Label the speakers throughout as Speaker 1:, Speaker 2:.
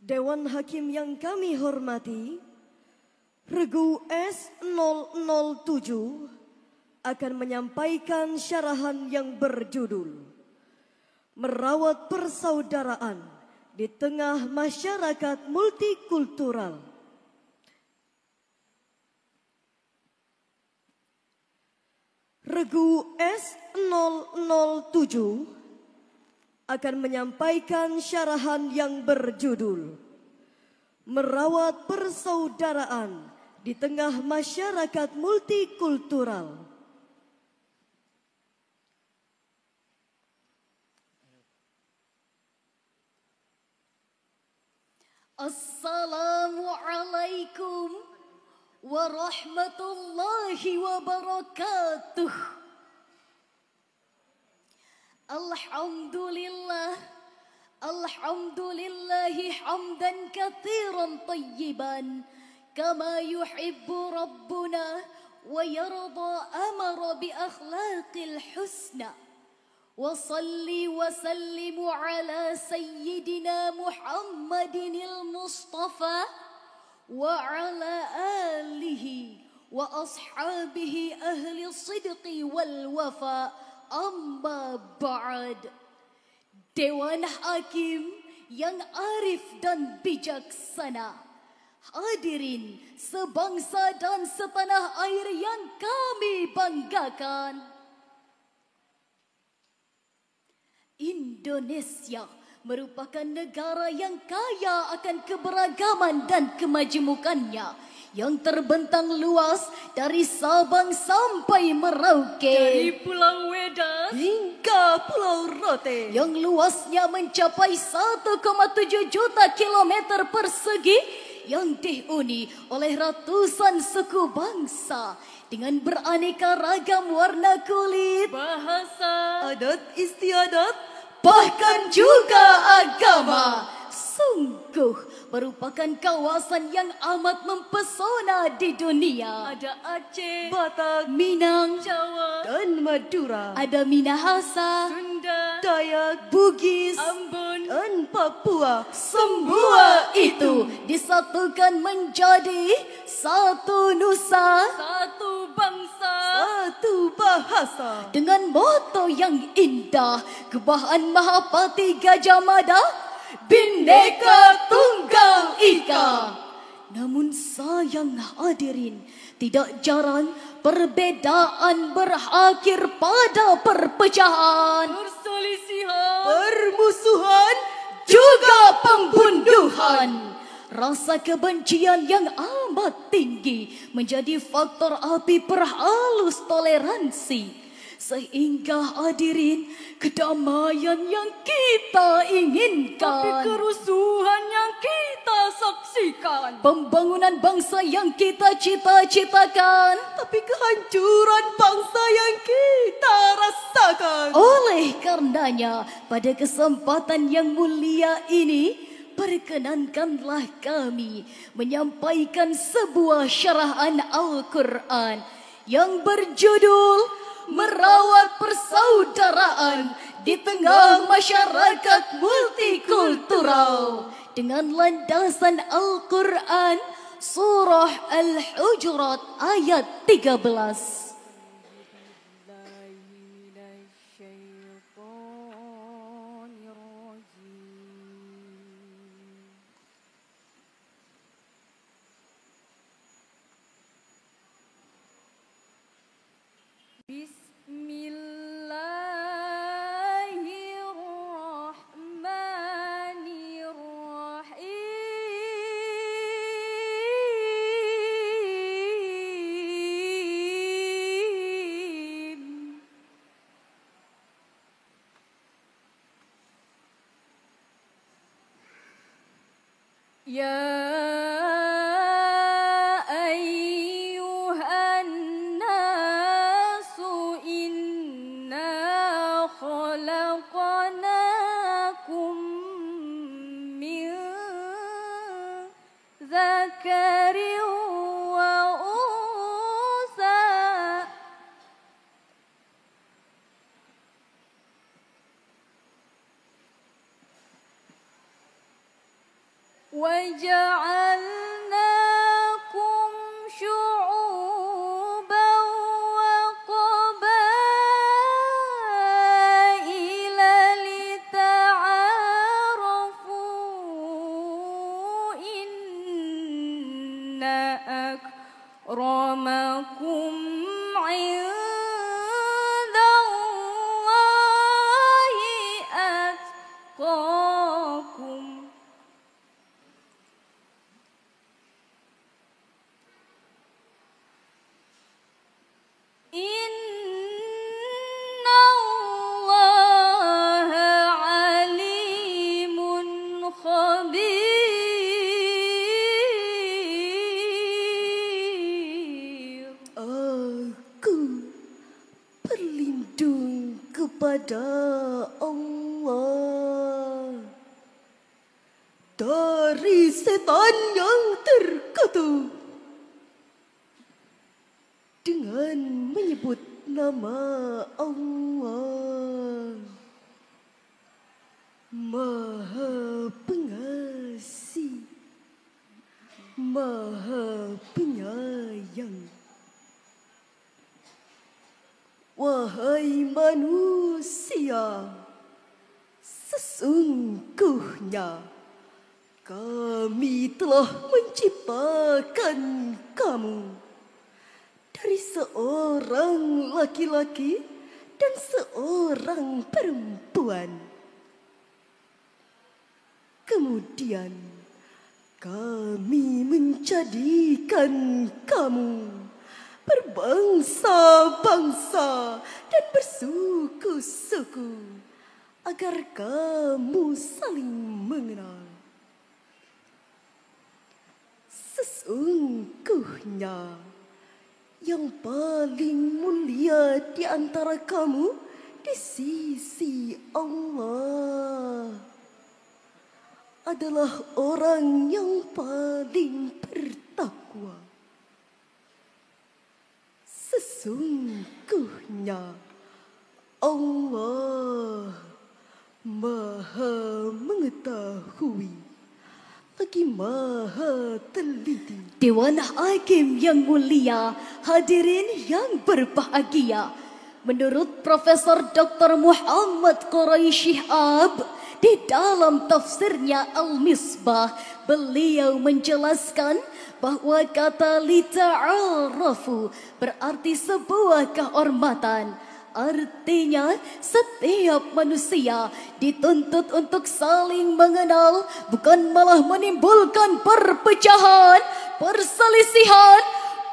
Speaker 1: Dewan Hakim yang kami hormati, Regu S007 akan menyampaikan syarahan yang berjudul Merawat Persaudaraan di Tengah Masyarakat Multikultural. Regu S007 akan menyampaikan syarahan yang berjudul Merawat Persaudaraan di Tengah Masyarakat Multikultural.
Speaker 2: Assalamualaikum warahmatullahi wabarakatuh. الحمد لله الحمد لله حمدا كثيرا طيبا كما يحب ربنا ويرضى أمر بأخلاق الحسنى وصل وسلم على سيدنا محمد المصطفى وعلى آله وأصحابه أهل الصدق والوفاء amma ba'ad Dewan Hakim yang arif dan bijaksana Hadirin sebangsa dan setanah air yang kami banggakan Indonesia merupakan negara yang kaya akan keberagaman dan kemajemukannya yang terbentang luas dari Sabang sampai Merauke dari
Speaker 3: Pulau Wedas
Speaker 2: hingga Pulau Rote yang luasnya mencapai 1.7 juta kilometer persegi yang dihuni oleh ratusan suku bangsa dengan beraneka ragam warna kulit, bahasa, adat istiadat, bahkan juga agama. Sungguh merupakan kawasan yang amat mempesona di dunia. Ada Aceh, Batak, Minang, Jawa dan Madura. Ada Minahasa, Sunda, Dayak, Bugis, Ambon dan Papua. Semua itu disatukan menjadi satu nusa. Satu satu bahasa dengan moto yang indah kebahan mahapati gajah mada bineka tunggal ika namun sayang hadirin tidak jarang perbedaan berakhir pada perpecahan
Speaker 3: perselisihan
Speaker 2: permusuhan juga pembunuhan, pembunuhan rasa kebencian yang amat tinggi menjadi faktor api perhalus toleransi. Sehingga hadirin kedamaian yang kita inginkan. Tapi kerusuhan
Speaker 3: yang kita saksikan.
Speaker 2: Pembangunan bangsa yang kita cita-citakan. Tapi kehancuran bangsa yang kita rasakan. Oleh karenanya pada kesempatan yang mulia ini perkenankanlah kami menyampaikan sebuah syarahan Al-Quran yang berjudul Merawat Persaudaraan di Tengah Masyarakat Multikultural dengan landasan Al-Quran Surah Al-Hujurat ayat 13.
Speaker 1: 的恩啊，得以谢恩人。Sungguhnya kami telah menciptakan kamu dari seorang laki-laki dan seorang perempuan. Kemudian kami menjadikan kamu berbangsa-bangsa dan bersuku-suku agar kamu saling mengenal. Sesungguhnya yang paling mulia di antara kamu di sisi Allah adalah orang yang paling bertakwa. Sesungguhnya Allah Maha mengetahui
Speaker 2: lagi maha teliti. Dewan Hakim yang mulia, hadirin yang berbahagia. Menurut Profesor Dr. Muhammad Quraish Shihab, di dalam tafsirnya Al-Misbah, beliau menjelaskan bahawa kata lita'arafu berarti sebuah kehormatan. Artinya, setiap manusia dituntut untuk saling mengenal, bukan malah menimbulkan perpecahan, perselisihan,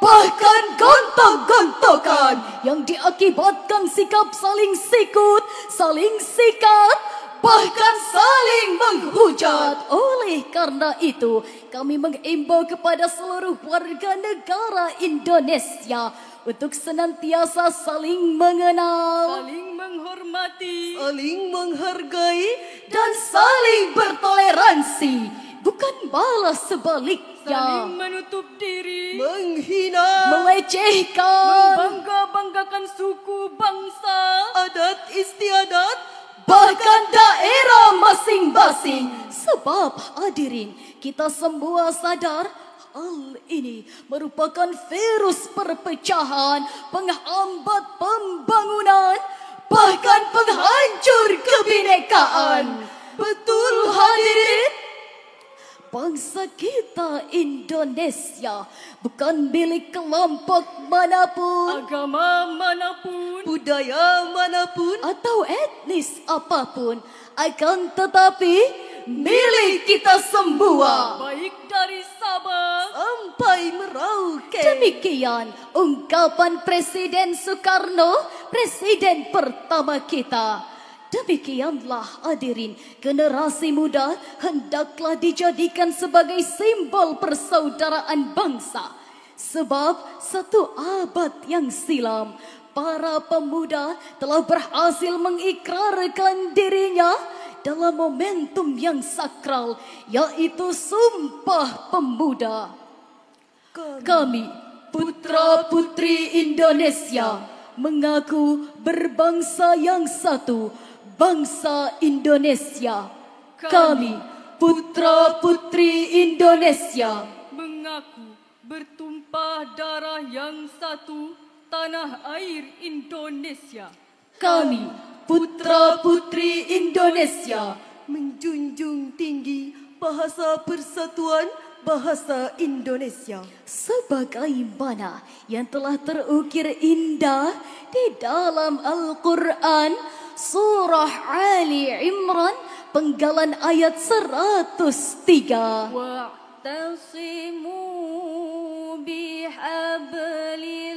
Speaker 2: bahkan gontok-gontokan yang diakibatkan sikap saling sikut, saling sikat, bahkan saling menghujat. Oleh karena itu, kami mengimbau kepada seluruh warga negara Indonesia untuk senantiasa saling mengenal,
Speaker 3: saling menghormati,
Speaker 2: saling menghargai, dan saling bertoleransi, bukan balas sebaliknya. Saling menutup diri, menghina, melecehkan,
Speaker 3: membangga-banggakan suku, bangsa, adat istiadat, bahkan daerah masing-masing.
Speaker 2: Sebab hadirin, kita semua sadar Al ini merupakan virus perpecahan, penghambat pembangunan, bahkan penghancur
Speaker 1: kebinekaan. Betul
Speaker 3: hadirin?
Speaker 2: Bangsa kita Indonesia bukan milik kelompok manapun, agama manapun, budaya manapun atau etnis apapun. Akan tetapi milik kita semua.
Speaker 3: Baik dari Sabah sampai
Speaker 2: Merauke. Demikian ungkapan Presiden Soekarno, Presiden pertama kita. Demikianlah Adirin generasi muda hendaklah dijadikan sebagai simbol persaudaraan bangsa. Sebab satu abad yang silam, para pemuda telah berhasil mengikrarkan dirinya dalam momentum yang sakral yaitu Sumpah Pemuda. Kami, putra-putri Indonesia, mengaku berbangsa yang satu, bangsa Indonesia. Kami, putra-putri Indonesia,
Speaker 3: mengaku bertumpah darah yang satu, tanah air Indonesia.
Speaker 2: Kami,
Speaker 1: putra-putri Indonesia menjunjung tinggi bahasa
Speaker 2: persatuan bahasa Indonesia sebagai sebagaimana yang telah terukir indah di dalam Al-Quran surah Ali Imran penggalan ayat 103
Speaker 3: wa tasimu bihablil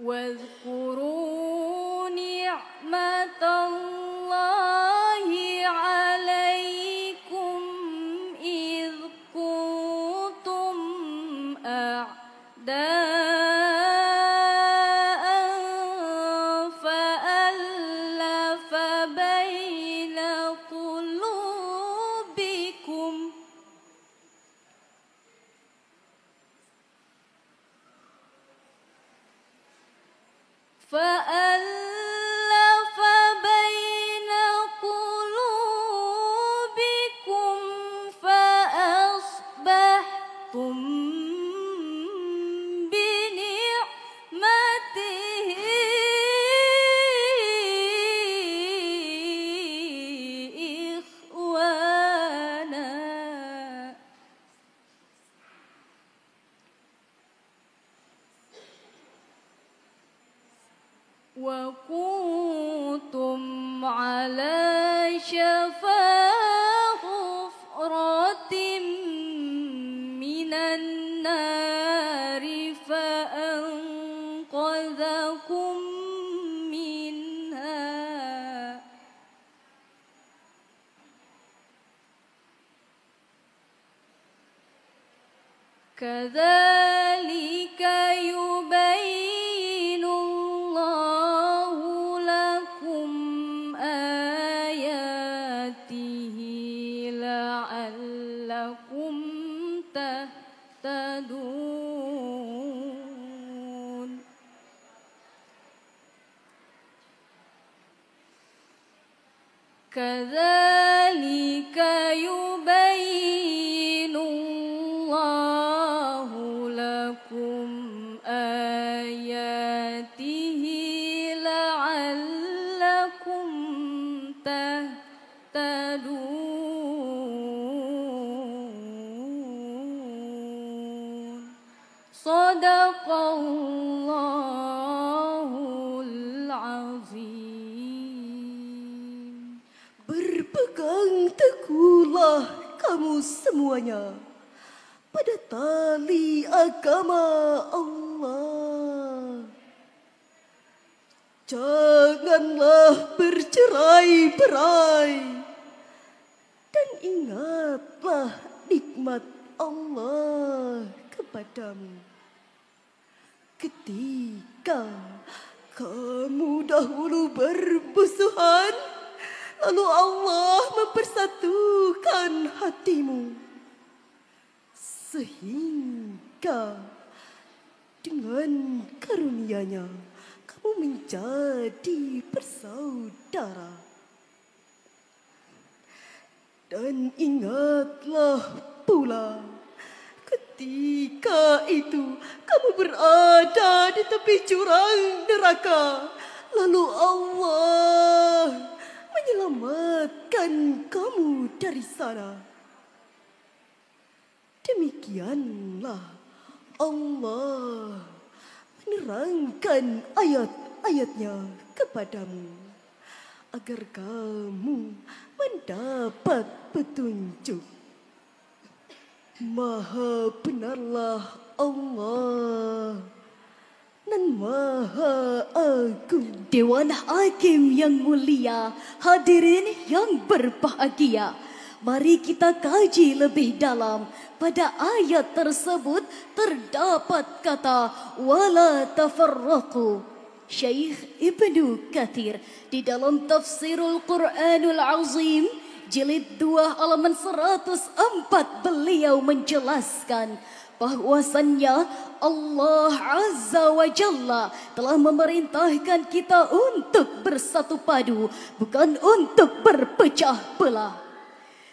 Speaker 3: واذكروا نعمة الله فأ على شفاعتك لعلكم تهتدون كذلك يوم Sadaqallahul azim. Berpegang teguhlah kamu
Speaker 1: semuanya pada tali agama Allah. Janganlah bercerai-berai dan ingatlah nikmat Allah kepadamu. Ketika kamu dahulu berbusuhan, lalu Allah mempersatukan hatimu. Sehingga dengan karunia-Nya kamu menjadi bersaudara. Dan ingatlah pula, Ketika itu kamu berada di tepi jurang neraka. Lalu Allah menyelamatkan kamu dari sana. Demikianlah Allah menerangkan ayat-ayatnya kepadamu. Agar kamu mendapat petunjuk. Maha benarlah Allah
Speaker 2: dan Maha Agung Dewan Hakim yang mulia, hadirin yang berbahagia. Mari kita kaji lebih dalam pada ayat tersebut terdapat kata wala tafarraqu. Syekh Ibnu Kathir di dalam Tafsirul Quranul Azim jilid dua halaman 104 beliau menjelaskan bahwasannya Allah Azza wa Jalla telah memerintahkan kita untuk bersatu padu bukan untuk berpecah belah.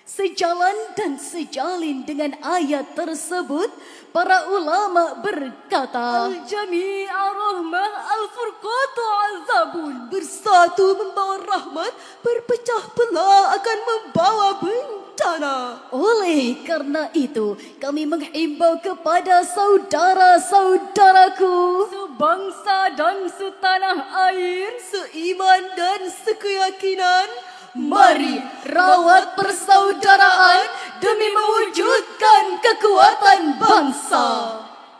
Speaker 2: Sejalan dan sejalin dengan ayat tersebut, para ulama berkata, Al-Jami'a Rahmah Al-Furqatu Azabun. Bersatu membawa rahmat, berpecah belah akan membawa bencana. Oleh karena itu, kami menghimbau kepada saudara-saudaraku. Sebangsa dan setanah air, seiman dan sekeyakinan, Mari rawat persaudaraan demi mewujudkan kekuatan bangsa.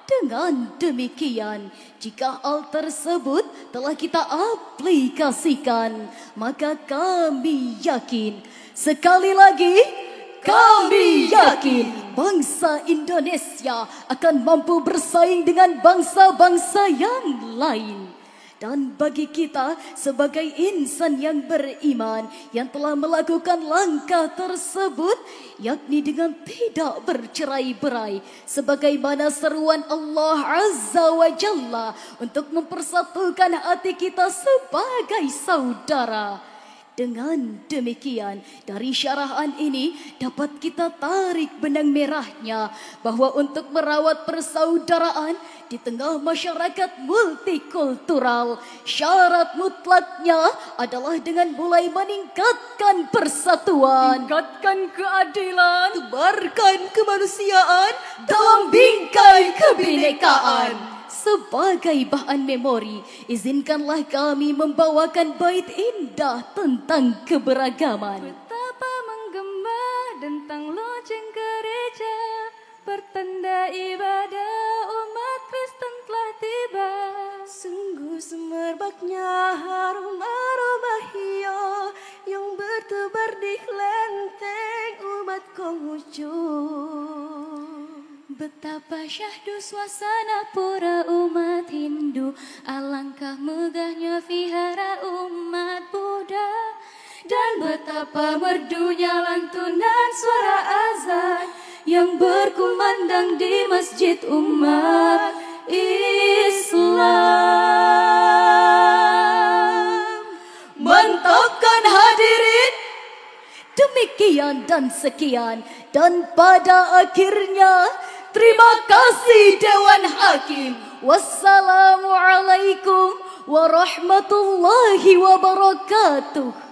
Speaker 2: Dengan demikian, jika hal tersebut telah kita aplikasikan, maka kami yakin, sekali lagi, kami yakin bangsa Indonesia akan mampu bersaing dengan bangsa-bangsa yang lain. Dan bagi kita sebagai insan yang beriman yang telah melakukan langkah tersebut yakni dengan tidak bercerai-berai sebagaimana seruan Allah Azza wa Jalla untuk mempersatukan hati kita sebagai saudara. Saudara. Dengan demikian, dari syarahan ini dapat kita tarik benang merahnya bahawa untuk merawat persaudaraan di tengah masyarakat multikultural, syarat mutlaknya adalah dengan mulai meningkatkan persatuan, meningkatkan keadilan, tebarkan kemanusiaan dalam bingkai kebinekaan sebagai bahan memori, izinkanlah kami membawakan bait indah tentang keberagaman.
Speaker 3: Betapa menggemba tentang loceng gereja pertanian. Betapa syahdu suasana pura umat Hindu Alangkah megahnya vihara umat Buddha Dan betapa merdunya lantunan suara azan Yang berkumandang di masjid umat Islam Mantapkan
Speaker 2: hadirin Demikian dan sekian Dan pada akhirnya Terima kasih Dewan Hakim. Wassalamualaikum warahmatullahi wabarakatuh.